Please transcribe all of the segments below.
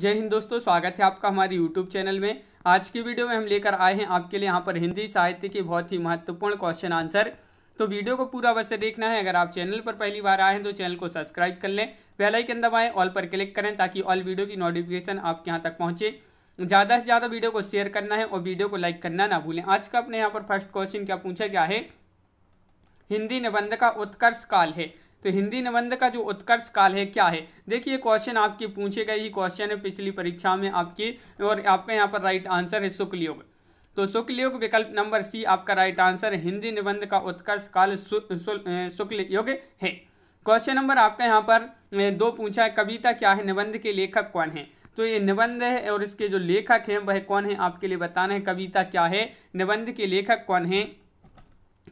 जय हिंद दोस्तों स्वागत है आपका हमारे YouTube चैनल में आज की वीडियो में हम लेकर आए हैं आपके लिए यहाँ पर हिंदी साहित्य के बहुत ही महत्वपूर्ण क्वेश्चन आंसर तो वीडियो को पूरा अवश्य देखना है अगर आप चैनल पर पहली बार आए हैं तो चैनल को सब्सक्राइब कर लें बेल आइकन दबाएं ऑल पर क्लिक करें ताकि ऑल वीडियो की नोटिफिकेशन आपके यहाँ तक पहुँचे ज़्यादा से ज़्यादा वीडियो को शेयर करना है और वीडियो को लाइक करना ना भूलें आज का अपने यहाँ पर फर्स्ट क्वेश्चन क्या पूछा गया है हिंदी निबंध का उत्कर्ष काल है तो हिंदी निबंध का जो उत्कर्ष काल है क्या है देखिए क्वेश्चन आपके पूछे गए ही क्वेश्चन है पिछली परीक्षा में आपकी और आपका यहाँ पर राइट आंसर है शुक्ल योग तो शुक्ल योग विकल्प नंबर सी आपका राइट आंसर हिंदी निबंध का उत्कर्ष काल शुक्ल योग है क्वेश्चन नंबर आपका यहाँ पर दो पूछा है कविता क्या है निबंध के लेखक कौन है तो ये निबंध है और इसके जो लेखक हैं वह कौन है आपके लिए बताना है कविता क्या है निबंध के लेखक कौन है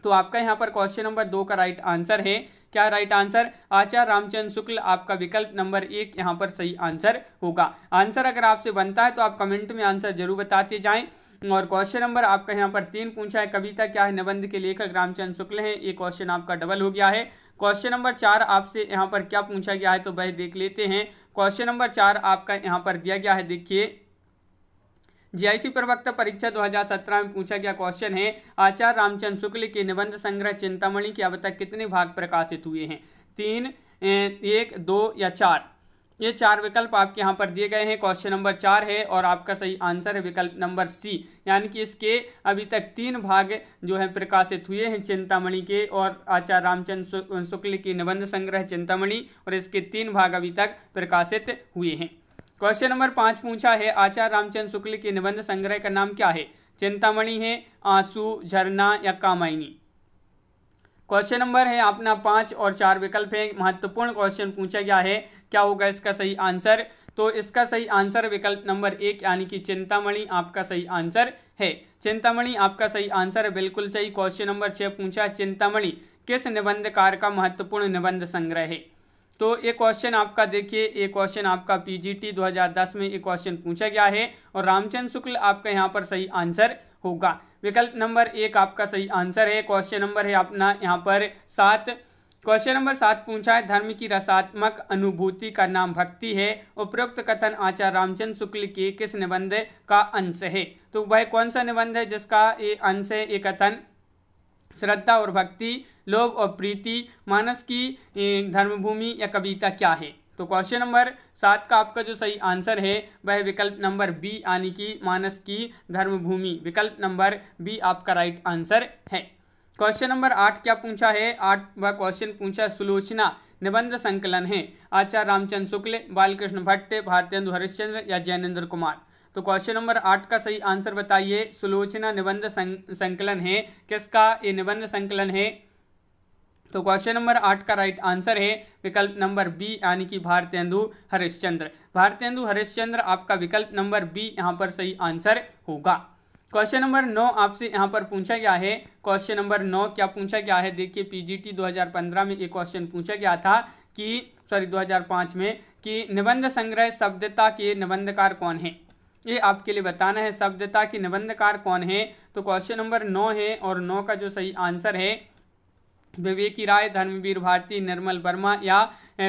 तो आपका यहाँ पर क्वेश्चन नंबर दो का राइट आंसर है क्या राइट आंसर आचार्य रामचंद्र शुक्ल आपका विकल्प नंबर एक यहाँ पर सही आंसर होगा आंसर अगर आपसे बनता है तो आप कमेंट में आंसर जरूर बताते जाए और क्वेश्चन नंबर आपका यहाँ पर तीन पूछा है कविता क्या है निबंध के लेखक रामचंद्र शुक्ल है ये क्वेश्चन आपका डबल हो गया है क्वेश्चन नंबर चार आपसे यहाँ पर क्या पूछा गया है तो वह देख लेते हैं क्वेश्चन नंबर चार आपका यहाँ पर दिया गया है देखिए जीआईसी प्रवक्ता परीक्षा 2017 में पूछा गया क्वेश्चन है आचार्य रामचंद्र शुक्ल के निबंध संग्रह चिंतामणि के अब तक कितने भाग प्रकाशित हुए हैं तीन एक दो या चार ये चार विकल्प आपके यहाँ पर दिए गए हैं क्वेश्चन नंबर चार है और आपका सही आंसर है विकल्प नंबर सी यानी कि इसके अभी तक तीन भाग जो है प्रकाशित हुए हैं चिंतामणि के और आचार्य रामचंद्र शुक्ल के निबंध संग्रह चिंतामणि और इसके तीन भाग अभी तक प्रकाशित हुए हैं क्वेश्चन नंबर पांच पूछा है आचार्य रामचंद्र शुक्ल के निबंध संग्रह का नाम क्या है चिंतामणि है आंसू झरना या कामायनी क्वेश्चन नंबर है अपना पांच और चार विकल्प है महत्वपूर्ण क्वेश्चन पूछा गया है क्या होगा इसका सही आंसर तो इसका सही आंसर विकल्प नंबर एक यानी कि चिंतामणि आपका सही आंसर है चिंतामणि आपका सही आंसर है बिल्कुल सही क्वेश्चन नंबर छह पूछा चिंतामणि किस निबंधकार का महत्वपूर्ण निबंध संग्रह है तो ये क्वेश्चन आपका देखिए ये क्वेश्चन आपका पीजीटी 2010 में ये क्वेश्चन पूछा गया है और रामचंद्र शुक्ल आपका यहाँ पर सही आंसर होगा विकल्प नंबर एक आपका सही आंसर है क्वेश्चन नंबर है अपना यहाँ पर सात क्वेश्चन नंबर सात पूछा है धर्म की रसात्मक अनुभूति का नाम भक्ति है उपरोक्त कथन आचार्य रामचंद्र शुक्ल के किस निबंध का अंश है तो वह कौन सा निबंध है जिसका ये अंश है ये कथन श्रद्धा और भक्ति लोभ और प्रीति मानस की धर्मभूमि या कविता क्या है तो क्वेश्चन नंबर सात का आपका जो सही आंसर है वह विकल्प नंबर बी यानी कि मानस की धर्मभूमि विकल्प नंबर बी आपका राइट आंसर है क्वेश्चन नंबर आठ क्या पूछा है आठ व क्वेश्चन पूछा सुलोचना निबंध संकलन है आचार्य रामचंद्र शुक्ल बालकृष्ण भट्ट भारतेंदु हरिश्चंद्र या जैनेन्द्र कुमार तो क्वेश्चन नंबर आठ का सही आंसर बताइए सुलोचना निबंध संकलन है किसका ये निबंध संकलन है तो क्वेश्चन नंबर आठ का राइट आंसर है विकल्प नंबर बी यानी कि भारतेंदु हरिश्चंद्र भारतेंदु हरिश्चंद्र आपका विकल्प नंबर बी यहाँ पर सही आंसर होगा क्वेश्चन नंबर नौ आपसे यहाँ पर पूछा गया है क्वेश्चन नंबर नौ क्या पूछा गया है देखिए पीजीटी 2015 में एक क्वेश्चन पूछा गया था कि सॉरी 2005 में कि निबंध संग्रह शब्दता के निबंधकार कौन है ये आपके लिए बताना है शब्दता के निबंधकार कौन है तो क्वेश्चन नंबर नौ है और नौ का जो सही आंसर है विवेक राय धर्मवीर भारती निर्मल वर्मा या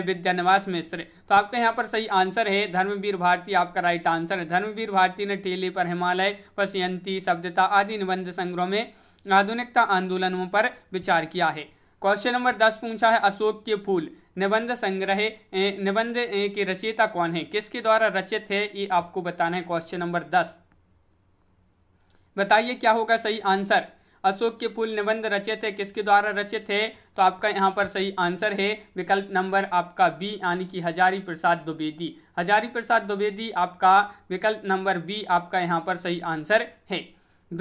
विद्यानिवास मिश्र तो आपका यहाँ पर सही आंसर है धर्मवीर भारती आपका राइट आंसर है धर्मवीर भारती ने टेली पर हिमालय पसयंती सभ्यता आदि निबंध संग्रह में आधुनिकता आंदोलनों पर विचार किया है क्वेश्चन नंबर दस पूछा है अशोक के फूल निबंध संग्रह निबंध के रचयिता कौन है किसके द्वारा रचित है ये आपको बताना है क्वेश्चन नंबर दस बताइए क्या होगा सही आंसर अशोक के पुल निबंध रचे थे किसके द्वारा रचे थे तो आपका यहाँ पर सही आंसर है विकल्प नंबर आपका बी यानी कि हजारी प्रसाद द्विवेदी हजारी प्रसाद द्विवेदी आपका विकल्प नंबर बी आपका यहाँ पर सही आंसर है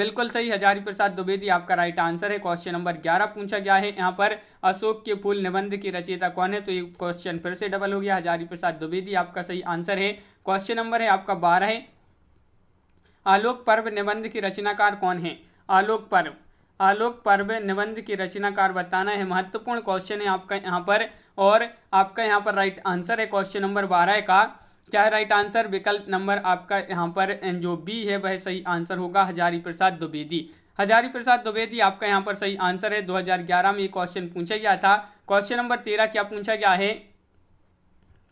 बिल्कुल सही हजारी प्रसाद द्विवेदी आपका राइट आंसर है क्वेश्चन नंबर ग्यारह पूछा गया है यहाँ पर अशोक के फूल निबंध की रचयिता कौन है तो ये क्वेश्चन फिर से डबल हो गया हजारी प्रसाद द्विवेदी आपका सही आंसर है क्वेश्चन नंबर है आपका बारह आलोक पर्व निबंध की रचनाकार कौन है आलोक पर्व आलोक पर्व निबंध की रचनाकार बताना है महत्वपूर्ण क्वेश्चन है आपका यहाँ पर और आपका यहाँ पर राइट आंसर है क्वेश्चन नंबर बारह का क्या है राइट आंसर विकल्प नंबर आपका यहाँ पर जो बी है वह सही आंसर होगा हजारी प्रसाद द्विवेदी हजारी प्रसाद द्विवेदी आपका यहाँ पर सही आंसर है 2011 में ये क्वेश्चन पूछा गया था क्वेश्चन नंबर तेरह क्या पूछा गया है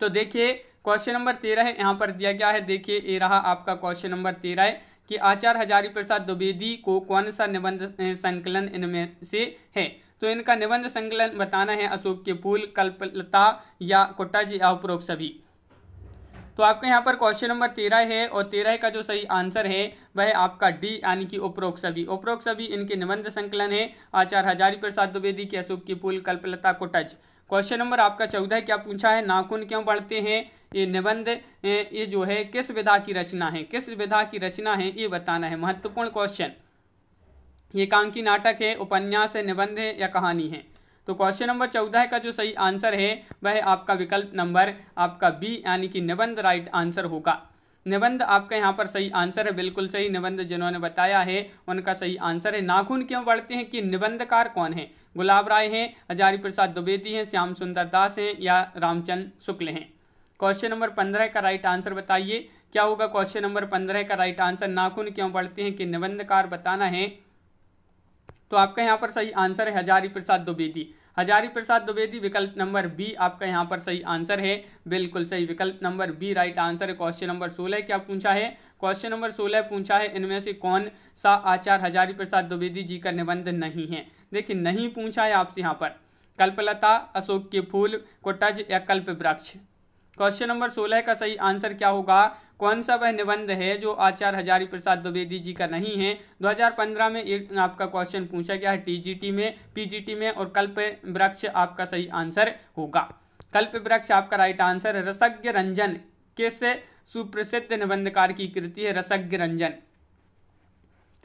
तो देखिए क्वेश्चन नंबर तेरह यहाँ पर दिया गया है देखिए ये रहा आपका क्वेश्चन नंबर तेरह है कि आचार्य हजारी प्रसाद द्विवेदी को कौन सा निबंध संकलन इनमें से है तो इनका निबंध संकलन बताना है अशोक के पुल कल्पलता या कोटाज या उपरोक्त सभी तो आपका यहाँ पर क्वेश्चन नंबर तेरह है और तेरह का जो सही आंसर है वह आपका डी यानी कि उपरोक्त सभी उपरोक्त सभी इनके निबंध संकलन है आचार्य हजारी प्रसाद द्विवेदी के अशोक की पुल कल्पलता को क्वेश्चन नंबर आपका चौदह क्या पूछा है नाखून क्यों बढ़ते हैं ये निबंध ये जो है किस विधा की रचना है किस विधा की रचना है ये बताना है महत्वपूर्ण क्वेश्चन ये कांकी नाटक है उपन्यास है निबंध है या कहानी है तो क्वेश्चन नंबर चौदह का जो सही आंसर है वह आपका विकल्प नंबर आपका बी यानी कि निबंध राइट आंसर होगा निबंध आपका यहाँ पर सही आंसर है बिल्कुल सही निबंध जिन्होंने बताया है उनका सही आंसर है नाखून क्यों बढ़ते हैं कि निबंधकार कौन है गुलाब राय हैं हजारी प्रसाद द्विवेदी हैं श्याम सुंदर दास हैं या रामचंद्र शुक्ल हैं क्वेश्चन नंबर पंद्रह का राइट आंसर बताइए क्या होगा क्वेश्चन नंबर पंद्रह का राइट आंसर नाखून क्यों बढ़ते हैं कि निबंधकार बताना है तो आपका यहाँ पर सही आंसर है हजारी प्रसाद द्विवेदी हजारी प्रसाद द्विवेदी विकल्प नंबर बी आपका यहाँ पर सही आंसर है बिल्कुल सही विकल्प नंबर बी राइट आंसर है क्वेश्चन नंबर सोलह क्या पूछा है क्वेश्चन नंबर सोलह पूछा है इनमें से कौन सा आचार्य हजारी प्रसाद द्विवेदी जी का निबंध नहीं है देखिए नहीं पूछा है आपसे यहाँ पर कल्पलता अशोक के फूल कोटज या कल्प वृक्ष क्वेश्चन नंबर सोलह का सही आंसर क्या होगा कौन सा वह निबंध है जो आचार्य हजारी प्रसाद द्विवेदी जी का नहीं है 2015 में एक आपका क्वेश्चन पूछा गया है टीजीटी में पीजीटी में और कल्प वृक्ष आपका सही आंसर होगा कल्प वृक्ष आपका राइट आंसर है रसज्ञ रंजन किस सुप्रसिद्ध निबंधकार की कृति है रसज्ञ रंजन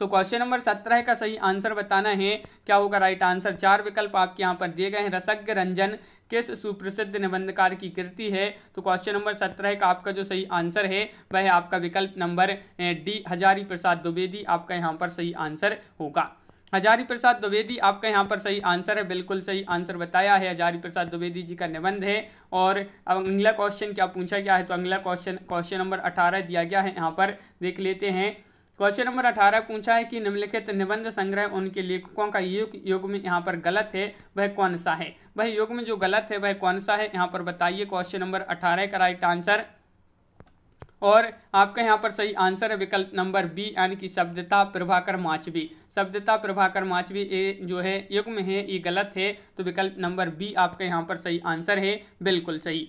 तो क्वेश्चन नंबर सत्रह का सही आंसर बताना है क्या होगा राइट आंसर चार विकल्प आपके यहाँ पर दिए गए हैं रसज्ञ रंजन किस सुप्रसिद्ध निबंधकार की कृति है तो क्वेश्चन नंबर सत्रह का आपका जो सही आंसर है वह आपका विकल्प नंबर डी हजारी प्रसाद द्विवेदी आपका यहाँ पर सही आंसर होगा हजारी प्रसाद द्विवेदी आपका यहाँ पर सही आंसर है बिल्कुल सही आंसर बताया है हजारी प्रसाद द्विवेदी जी का निबंध है और अब अगला क्वेश्चन क्या पूछा गया है तो अगला क्वेश्चन क्वेश्चन नंबर अठारह दिया गया है यहाँ पर देख लेते हैं क्वेश्चन नंबर अठारह पूछा है कि निम्नलिखित निबंध संग्रह उनके लेखकों का युग युग में यहाँ पर गलत है वह कौन सा है वह युग में जो गलत है वह कौन सा है यहाँ पर बताइए क्वेश्चन नंबर अठारह का राइट आंसर और आपका यहाँ पर सही आंसर है विकल्प नंबर बी यानी कि शब्दता प्रभाकर माचवी शब्दता प्रभाकर माचवी ये जो है युग्म है ये गलत है तो विकल्प नंबर बी आपका यहाँ पर सही आंसर है बिल्कुल सही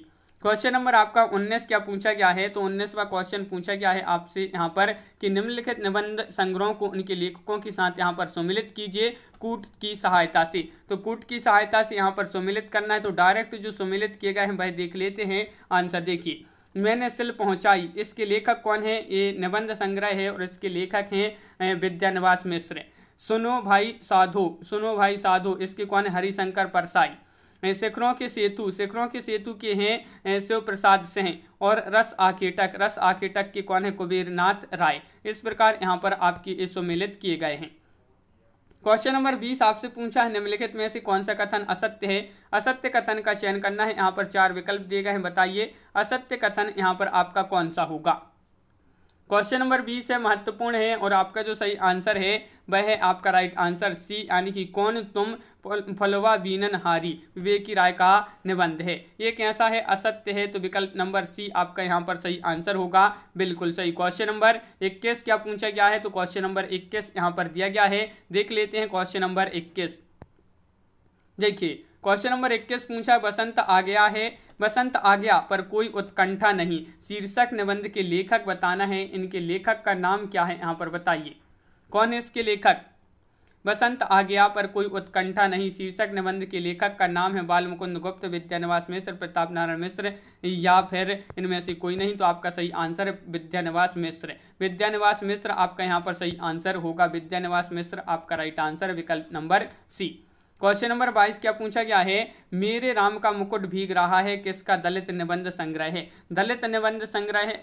क्वेश्चन नंबर आपका 19 क्या पूछा गया है तो 19वां क्वेश्चन पूछा गया है आपसे यहाँ पर कि निम्नलिखित निबंध संग्रहों को उनके लेखकों के साथ यहाँ पर सम्मिलित कीजिए कूट की सहायता से तो कूट की सहायता से यहाँ पर सम्मिलित करना है तो डायरेक्ट जो सम्मिलित किए गए हैं वह देख लेते हैं आंसर देखिए मैंने सिल पहुंचाई इसके लेखक कौन है ये निबंध संग्रह है और इसके लेखक हैं विद्यानिवास मिश्र सुनो भाई साधो सुनो भाई साधो इसके कौन है हरिशंकर परसाई शिखरों के सेतु शिखरों के सेतु के हैं शिव प्रसाद से और रस आकेटक रस आकेटक के कौन है कुबेरनाथ राय इस प्रकार यहाँ पर ये सम्मिलित किए गए हैं क्वेश्चन नंबर बीस आपसे पूछा है निम्नलिखित में से कौन सा कथन असत्य है असत्य कथन का चयन करना है यहाँ पर चार विकल्प दिए गए हैं बताइए असत्य कथन यहाँ पर आपका कौन सा होगा क्वेश्चन नंबर बीस है महत्वपूर्ण है और आपका जो सही आंसर है वह है आपका राइट आंसर सी यानी कि कौन तुम फलवा बीनन हारी विवेक की राय का निबंध है ये कैसा है असत्य है तो विकल्प नंबर सी आपका यहाँ पर सही आंसर होगा बिल्कुल सही क्वेश्चन नंबर इक्कीस क्या पूछा गया है तो क्वेश्चन नंबर इक्कीस यहाँ पर दिया गया है देख लेते हैं क्वेश्चन नंबर इक्कीस देखिए क्वेश्चन नंबर इक्कीस पूछा है बसंत आ गया है बसंत आ गया पर कोई उत्कंठा नहीं शीर्षक निबंध के लेखक बताना है इनके लेखक का नाम क्या है यहाँ पर बताइए कौन है इसके लेखक बसंत आ गया पर कोई उत्कंठा नहीं शीर्षक निबंध के लेखक का नाम है बाल मुकुंद गुप्त विद्यानिवास मिश्र प्रताप नारायण मिश्र या फिर इनमें से कोई नहीं तो आपका सही आंसर है विद्यानिवास मिश्र विद्यानिवास मिश्र आपका यहाँ पर सही आंसर होगा विद्यानिवास मिश्र आपका राइट आंसर विकल्प नंबर सी क्वेश्चन नंबर बाईस क्या पूछा गया है मेरे राम का मुकुट भीग रहा है किसका दलित निबंध संग्रह है दलित निबंध संग्रह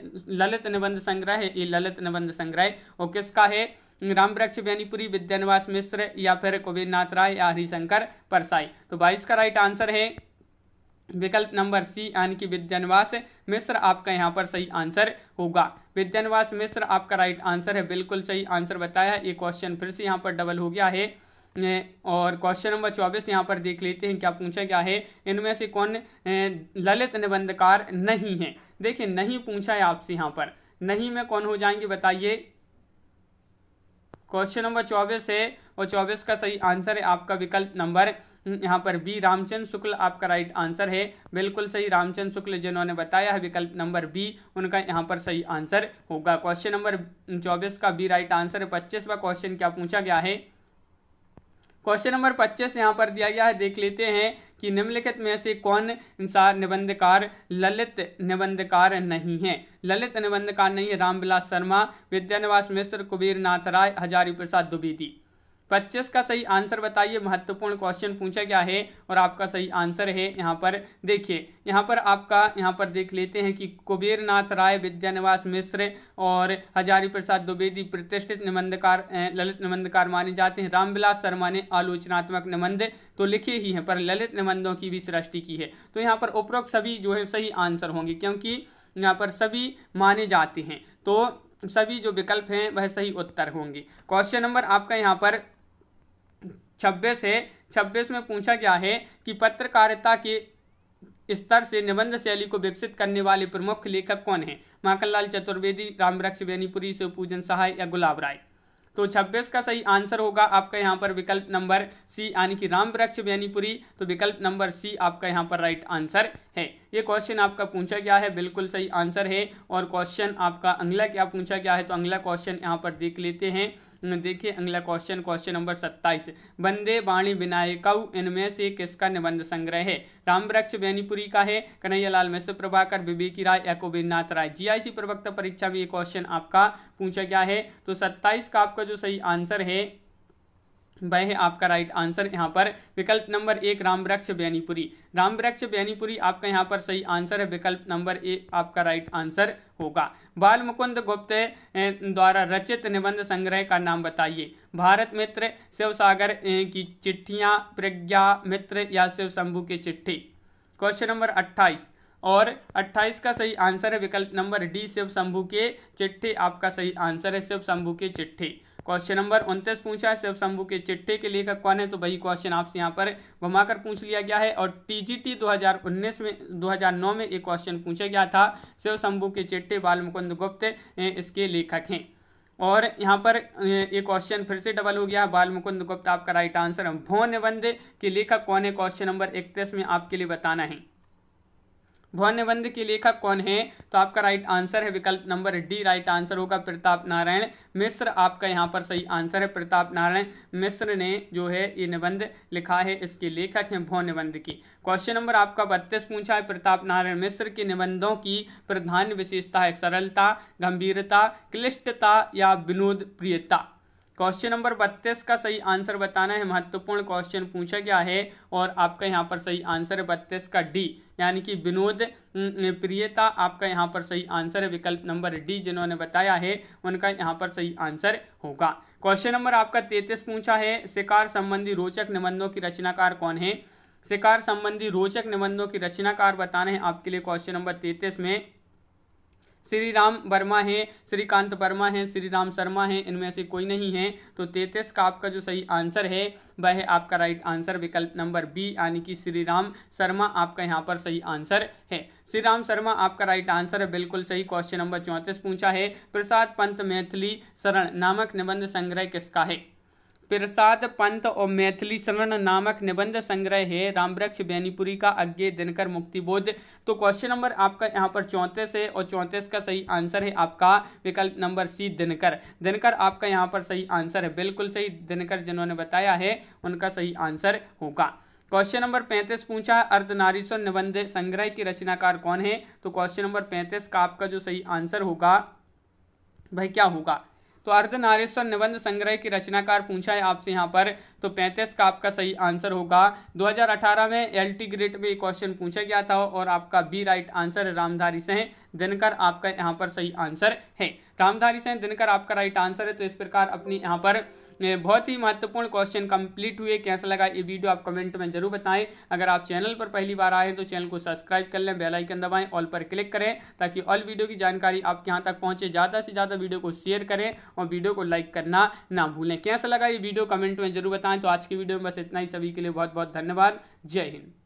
ललित निबंध संग्रह है ये ललित निबंध संग्रह और किसका है राम वृक्ष बेनीपुरी विद्यानिवास मिश्र या फिर कबीरनाथ राय या हरिशंकर परसाई तो बाईस का राइट आंसर है विकल्प नंबर सी यानी कि विद्यानिवास मिश्र आपका यहाँ पर सही आंसर होगा विद्यानिवास मिश्र आपका राइट आंसर है बिल्कुल सही आंसर बताया ये क्वेश्चन फिर से यहाँ पर डबल हो गया है और क्वेश्चन नंबर चौबीस यहाँ पर देख लेते हैं क्या पूछा गया है इनमें से कौन ललित निबंधकार नहीं है देखिए नहीं पूछा है आपसे यहाँ पर नहीं में कौन हो जाएंगे बताइए क्वेश्चन नंबर चौबीस है और चौबीस का सही आंसर है आपका विकल्प नंबर यहाँ पर बी रामचंद्र शुक्ल आपका राइट आंसर है बिल्कुल सही रामचंद्र शुक्ल जिन्होंने बताया है विकल्प नंबर बी उनका यहाँ पर सही आंसर होगा क्वेश्चन नंबर चौबीस का बी राइट आंसर है पच्चीसवा क्वेश्चन क्या पूछा गया है क्वेश्चन नंबर पच्चीस यहाँ पर दिया गया है देख लेते हैं कि निम्नलिखित में से कौन सा निबंधकार ललित निबंधकार नहीं है ललित निबंधकार नहीं है रामविलास शर्मा विद्यानिवास मिश्र कुबीर नाथ राय हजारी प्रसाद दुबेदी पच्चीस का सही आंसर बताइए महत्वपूर्ण क्वेश्चन पूछा गया है और आपका सही आंसर है यहाँ पर देखिए यहाँ पर आपका यहाँ पर देख लेते हैं कि कुबेरनाथ राय विद्यानिवास मिश्र और हजारी प्रसाद द्विवेदी प्रतिष्ठित निबंधकार ललित निबंधकार माने जाते हैं रामविलास शर्मा ने आलोचनात्मक निबंध तो लिखे ही हैं पर ललित निबंधों की भी सृष्टि की है तो यहाँ पर उपरोक्त सभी जो है सही आंसर होंगे क्योंकि यहाँ पर सभी माने जाते हैं तो सभी जो विकल्प हैं वह सही उत्तर होंगे क्वेश्चन नंबर आपका यहाँ पर छब्बीस है छब्बीस में पूछा गया है कि पत्रकारिता के स्तर से निबंध शैली को विकसित करने वाले प्रमुख लेखक कौन हैं माकनलाल चतुर्वेदी राम वृक्ष बेनीपुरी शिवपूजन सहाय या गुलाब राय तो 26 का सही आंसर होगा आपका यहाँ पर विकल्प नंबर सी यानी कि राम वृक्ष बेनीपुरी तो विकल्प नंबर सी आपका यहाँ पर राइट आंसर है ये क्वेश्चन आपका पूछा गया है बिल्कुल सही आंसर है और क्वेश्चन आपका अगला क्या पूछा गया है तो अगला क्वेश्चन यहाँ पर देख लेते हैं देखिए अगला क्वेश्चन क्वेश्चन नंबर सत्ताईस वंदे वाणी विनायक इनमें से किसका निबंध संग्रह है राम वृक्ष बेनीपुरी का है कन्हैयालाल मिश्र प्रभाकर विवेकी राय या कुबीरनाथ राय जीआईसी प्रवक्ता परीक्षा में ये क्वेश्चन आपका पूछा गया है तो सत्ताईस का आपका जो सही आंसर है वह है आपका राइट आंसर यहाँ पर विकल्प नंबर एक रामवृक्ष बैनीपुरी रामवृक्ष बैनीपुरी आपका यहाँ पर सही आंसर है विकल्प नंबर ए आपका राइट आंसर होगा बाल मुकुंद गुप्त द्वारा रचित निबंध संग्रह का नाम बताइए भारत मित्र शिव सागर की चिट्ठिया प्रज्ञा मित्र या शिव शंभु की चिट्ठी क्वेश्चन नंबर अट्ठाईस और 28 का सही आंसर है विकल्प नंबर डी शिव शंभु के चिट्ठी आपका सही आंसर है शिव शंभु की चिट्ठी क्वेश्चन नंबर उनतीस पूछा है शिव शंभू के चिट्ठे के लेखक कौन है तो वही क्वेश्चन आपसे यहाँ पर घुमाकर पूछ लिया गया है और टीजीटी 2019 में 2009 में एक क्वेश्चन पूछा गया था शिव शंभू के चिट्ठे बाल मुकुंद गुप्त इसके लेखक हैं और यहाँ पर ये क्वेश्चन फिर से डबल हो गया बाल मुकुंद गुप्ता आपका राइट आंसर है भो निबंध के लेखक कौन है क्वेश्चन नंबर इकतीस में आपके लिए बताना है भवन निबंध के लेखक कौन है तो आपका राइट आंसर है विकल्प नंबर डी राइट आंसर होगा प्रताप नारायण मिश्र आपका यहाँ पर सही आंसर है प्रताप नारायण मिश्र ने जो है ये निबंध लिखा है इसके लेखक हैं भवन निबंध की क्वेश्चन नंबर आपका बत्तीस पूछा है प्रताप नारायण मिश्र के निबंधों की प्रधान विशेषता है सरलता गंभीरता क्लिष्टता या विनोद प्रियता क्वेश्चन नंबर बत्तीस का सही आंसर बताना है महत्वपूर्ण क्वेश्चन पूछा गया है और आपका यहाँ पर सही आंसर है बत्तीस का डी यानी कि विनोद प्रियता आपका यहाँ पर सही आंसर है विकल्प नंबर डी जिन्होंने बताया है उनका यहाँ पर सही आंसर होगा क्वेश्चन नंबर आपका तैतीस पूछा है शिकार संबंधी रोचक निबंधों की रचनाकार कौन है शिकार संबंधी रोचक निबंधों की रचनाकार बताना है आपके लिए क्वेश्चन नंबर तैतीस में श्री राम वर्मा हैं श्रीकांत वर्मा हैं श्री राम शर्मा हैं इनमें से कोई नहीं है तो तैतीस का आपका जो सही आंसर है वह है आपका राइट आंसर विकल्प नंबर बी यानी कि श्री राम शर्मा आपका यहाँ पर सही आंसर है श्री राम शर्मा आपका राइट आंसर है बिल्कुल सही क्वेश्चन नंबर चौंतीस पूछा है प्रसाद पंत मैथिली शरण नामक निबंध संग्रह किसका है प्रसाद पंत और मैथिली शरण नामक निबंध संग्रह है रामवृक्ष बैनीपुरी का अज्ञे दिनकर मुक्तिबोध तो क्वेश्चन नंबर आपका यहाँ पर चौंतीस है और चौंतीस का सही आंसर है आपका विकल्प नंबर सी दिनकर दिनकर आपका यहाँ पर सही आंसर है बिल्कुल सही दिनकर जिन्होंने बताया है उनका सही आंसर होगा क्वेश्चन नंबर पैंतीस पूछा अर्धनारीश्वर निबंध संग्रह की रचनाकार कौन है तो क्वेश्चन नंबर पैंतीस का आपका जो सही आंसर होगा भाई क्या होगा तो नारेश्वर निबंध संग्रह की रचनाकार पूछा है आपसे यहाँ पर तो पैंतीस का आपका सही आंसर होगा 2018 में एल टी ग्रेड में क्वेश्चन पूछा गया था और आपका बी राइट आंसर है रामधारी सिंह दिनकर आपका यहाँ पर सही आंसर है रामधारी सिंह दिनकर आपका राइट आंसर है तो इस प्रकार अपनी यहाँ पर बहुत ही महत्वपूर्ण क्वेश्चन कंप्लीट हुए कैसा लगा ये वीडियो आप कमेंट में जरूर बताएं अगर आप चैनल पर पहली बार आए तो चैनल को सब्सक्राइब कर लें बेलाइकन दबाएं ऑल पर क्लिक करें ताकि ऑल वीडियो की जानकारी आपके यहाँ तक पहुँचे ज़्यादा से ज़्यादा वीडियो को शेयर करें और वीडियो को लाइक करना ना भूलें कैसा लगा ये वीडियो कमेंट में जरूर बताएं तो आज की वीडियो में बस इतना ही सभी के लिए बहुत बहुत धन्यवाद जय हिंद